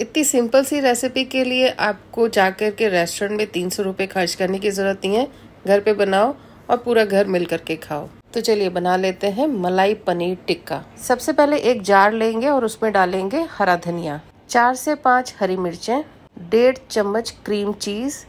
इतनी सिंपल सी रेसिपी के लिए आपको जाकर के रेस्टोरेंट में तीन सौ रुपये खर्च करने की ज़रूरत नहीं है घर पे बनाओ और पूरा घर मिल करके खाओ तो चलिए बना लेते हैं मलाई पनीर टिक्का सबसे पहले एक जार लेंगे और उसमें डालेंगे हरा धनिया चार से पाँच हरी मिर्चें डेढ़ चम्मच क्रीम चीज़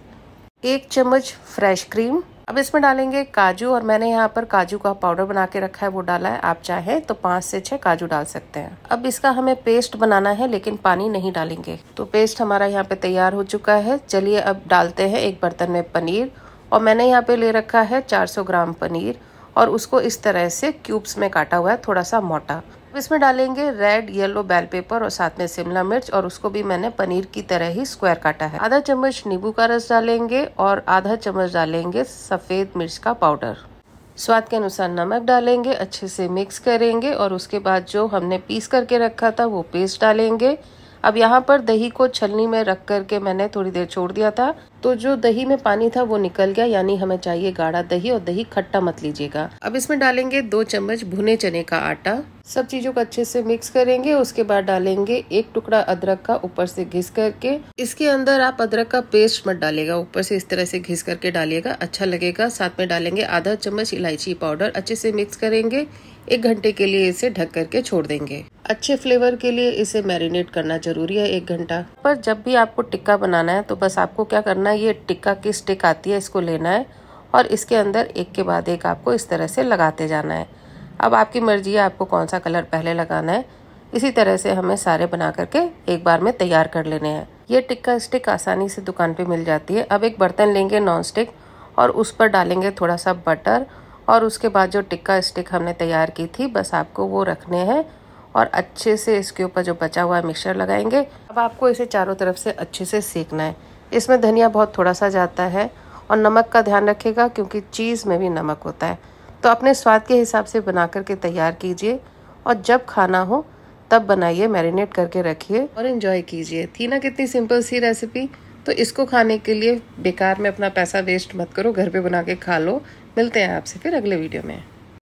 एक चम्मच फ्रेश क्रीम अब इसमें डालेंगे काजू और मैंने यहाँ पर काजू का पाउडर बना के रखा है वो डाला है आप चाहें तो पाँच से छः काजू डाल सकते हैं अब इसका हमें पेस्ट बनाना है लेकिन पानी नहीं डालेंगे तो पेस्ट हमारा यहाँ पे तैयार हो चुका है चलिए अब डालते हैं एक बर्तन में पनीर और मैंने यहाँ पे ले रखा है 400 ग्राम पनीर और उसको इस तरह से क्यूब्स में काटा हुआ है थोड़ा सा मोटा इसमें डालेंगे रेड येलो बेल पेपर और साथ में शिमला मिर्च और उसको भी मैंने पनीर की तरह ही स्क्वायर काटा है आधा चम्मच नींबू का रस डालेंगे और आधा चम्मच डालेंगे सफ़ेद मिर्च का पाउडर स्वाद के अनुसार नमक डालेंगे अच्छे से मिक्स करेंगे और उसके बाद जो हमने पीस करके रखा था वो पेस्ट डालेंगे अब यहाँ पर दही को छलनी में रख करके मैंने थोड़ी देर छोड़ दिया था तो जो दही में पानी था वो निकल गया यानी हमें चाहिए गाढ़ा दही और दही खट्टा मत लीजिएगा अब इसमें डालेंगे दो चम्मच भुने चने का आटा सब चीज़ों को अच्छे से मिक्स करेंगे उसके बाद डालेंगे एक टुकड़ा अदरक का ऊपर से घिस करके इसके अंदर आप अदरक का पेस्ट मत डालेगा ऊपर से इस तरह से घिस करके डालिएगा अच्छा लगेगा साथ में डालेंगे आधा चम्मच इलायची पाउडर अच्छे से मिक्स करेंगे एक घंटे के लिए इसे ढक करके छोड़ देंगे अच्छे फ्लेवर के लिए इसे मैरिनेट करना जरूरी है एक घंटा पर जब भी आपको टिक्का बनाना है तो बस आपको क्या करना है ये टिक्का की स्टिक आती है इसको लेना है और इसके अंदर एक के बाद एक आपको इस तरह से लगाते जाना है अब आपकी मर्जी है आपको कौन सा कलर पहले लगाना है इसी तरह से हमें सारे बना करके एक बार में तैयार कर लेने हैं ये टिक्का स्टिक आसानी से दुकान पे मिल जाती है अब एक बर्तन लेंगे नॉन स्टिक और उस पर डालेंगे थोड़ा सा बटर और उसके बाद जो टिक्का स्टिक हमने तैयार की थी बस आपको वो रखने हैं और अच्छे से इसके ऊपर जो बचा हुआ मिक्सर लगाएंगे अब आपको इसे चारों तरफ से अच्छे से सेकना है इसमें धनिया बहुत थोड़ा सा जाता है और नमक का ध्यान रखेगा क्योंकि चीज़ में भी नमक होता है तो अपने स्वाद के हिसाब से बना करके तैयार कीजिए और जब खाना हो तब बनाइए मैरिनेट करके रखिए और इन्जॉय कीजिए थी ना कितनी सिंपल सी रेसिपी तो इसको खाने के लिए बेकार में अपना पैसा वेस्ट मत करो घर पे बना के खा लो मिलते हैं आपसे फिर अगले वीडियो में